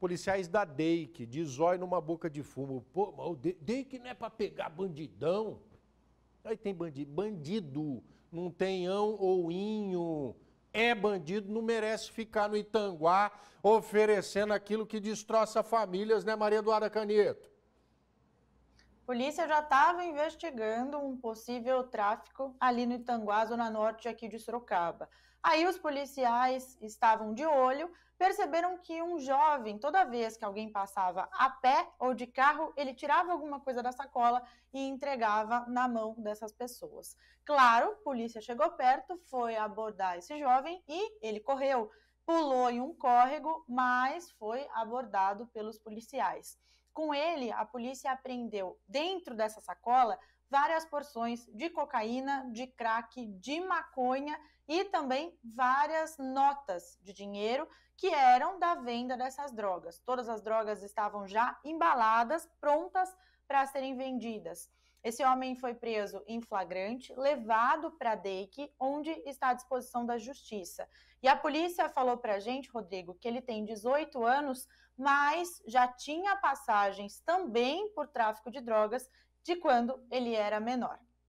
Policiais da DEIC, de zóio numa boca de fumo. Pô, mas o DEIC não é para pegar bandidão. Aí tem bandido. Bandido não tem ão ou inho. É bandido, não merece ficar no Itanguá oferecendo aquilo que destroça famílias, né, Maria Eduarda Caneto? polícia já estava investigando um possível tráfico ali no Itanguá, zona norte aqui de Sorocaba. Aí os policiais estavam de olho, perceberam que um jovem, toda vez que alguém passava a pé ou de carro, ele tirava alguma coisa da sacola e entregava na mão dessas pessoas. Claro, a polícia chegou perto, foi abordar esse jovem e ele correu pulou em um córrego, mas foi abordado pelos policiais. Com ele, a polícia apreendeu dentro dessa sacola várias porções de cocaína, de crack, de maconha e também várias notas de dinheiro que eram da venda dessas drogas. Todas as drogas estavam já embaladas, prontas para serem vendidas. Esse homem foi preso em flagrante, levado para DEIC, onde está à disposição da justiça. E a polícia falou para a gente, Rodrigo, que ele tem 18 anos, mas já tinha passagens também por tráfico de drogas de quando ele era menor.